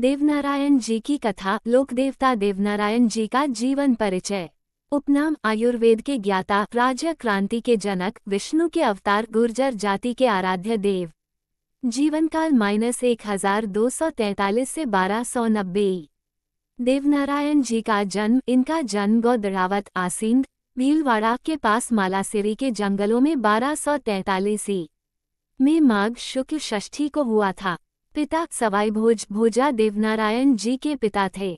देवनारायण जी की कथा लोकदेवता देवनारायण जी का जीवन परिचय उपनाम आयुर्वेद के ज्ञाता राज्य क्रांति के जनक विष्णु के अवतार गुर्जर जाति के आराध्य देव जीवनकाल माइनस एक हजार दो सौ तैतालीस से बारह सौ नब्बे देवनारायण जी का जन्म इनका जन्म गौदरावत आसिंद भीलवाड़ा के पास मालासिरी के जंगलों में बारह सौ तैतालीस में माघ शुक्ल षष्ठी को हुआ था पिता सवाई भोज भोजा देवनारायण जी के पिता थे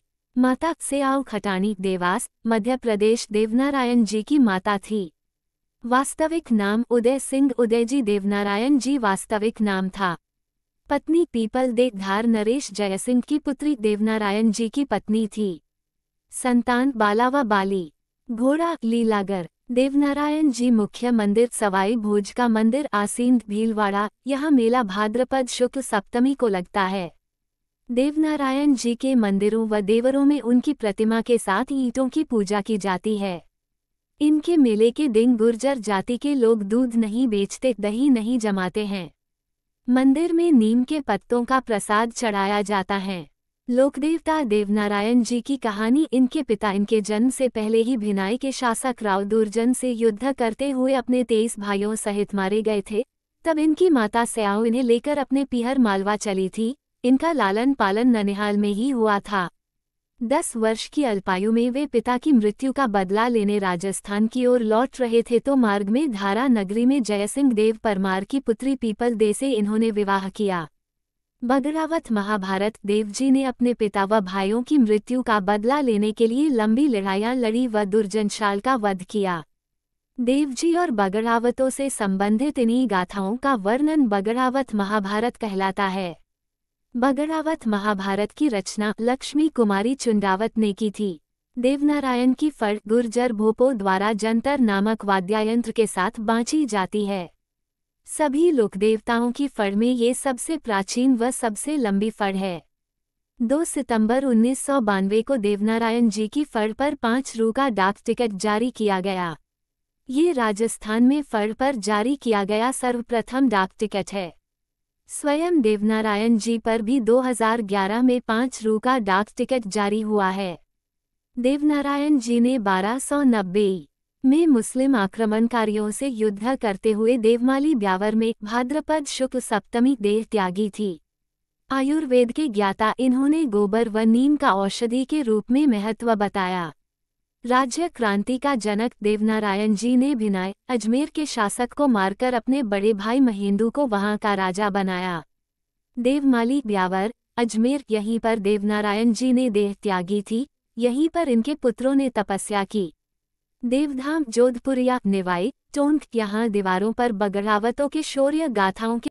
माता से आओ खटानी देवास मध्य प्रदेश देवनारायण जी की माता थी वास्तविक नाम उदय सिंह उदयजी देवनारायण जी वास्तविक नाम था पत्नी पीपल देखधार नरेश जयसिंह की पुत्री देवनारायण जी की पत्नी थी संतान बाला व बाली घोड़ा लीलागर देवनारायण जी मुख्य मंदिर सवाई भोज का मंदिर आसींद भीलवाड़ा यह मेला भाद्रपद शुक्ल सप्तमी को लगता है देवनारायण जी के मंदिरों व देवरों में उनकी प्रतिमा के साथ ईंटों की पूजा की जाती है इनके मेले के दिन गुर्जर जाति के लोग दूध नहीं बेचते दही नहीं जमाते हैं मंदिर में नीम के पत्तों का प्रसाद चढ़ाया जाता है लोकदेवता देवनारायण जी की कहानी इनके पिता इनके जन्म से पहले ही भिनाई के शासक राव दुर्जन से युद्ध करते हुए अपने तेईस भाइयों सहित मारे गए थे तब इनकी माता सयाओ इन्हें लेकर अपने पिहर मालवा चली थी इनका लालन पालन ननिहाल में ही हुआ था दस वर्ष की अल्पायु में वे पिता की मृत्यु का बदला लेने राजस्थान की ओर लौट रहे थे तो मार्ग में धारा नगरी में जयसिंह देव परमार की पुत्री पीपल दे से इन्होंने विवाह किया बदरावत महाभारत देवजी ने अपने पिता व भाइयों की मृत्यु का बदला लेने के लिए लंबी लड़ाइयाँ लड़ी व दुर्जनशाल का वध किया देवजी और बगड़ावतों से संबंधित इन्हीं गाथाओं का वर्णन बगड़ावत महाभारत कहलाता है बगड़ावत महाभारत की रचना लक्ष्मी कुमारी चुंडावत ने की थी देवनारायण की फट गुर्जर भोपो द्वारा जंतर नामक वाद्यायंत्र के साथ बांची जाती है सभी लोकदेवताओं की फड़ में ये सबसे प्राचीन व सबसे लंबी फड़ है 2 सितंबर उन्नीस को देवनारायण जी की फड़ पर पाँच रू का डाक टिकट जारी किया गया ये राजस्थान में फड़ पर जारी किया गया सर्वप्रथम डाक टिकट है स्वयं देवनारायण जी पर भी 2011 में पाँच रू का डाक टिकट जारी हुआ है देवनारायण जी ने बारह सौ नब्बे में मुस्लिम आक्रमणकारियों से युद्ध करते हुए देवमाली ब्यावर में भाद्रपद शुक्ल सप्तमी देह त्यागी थी आयुर्वेद के ज्ञाता इन्होंने गोबर व नीम का औषधि के रूप में महत्व बताया राज्य क्रांति का जनक देवनारायण जी ने भिनाय अजमेर के शासक को मारकर अपने बड़े भाई महेंदू को वहां का राजा बनाया देवमाली ब्यावर अजमेर यहीं पर देवनारायण जी ने देह त्यागी थी यहीं पर इनके पुत्रों ने तपस्या की देवधाम जोधपुर या निवाई टोंक यहाँ दीवारों पर बगरावतों के शौर्य गाथाओं के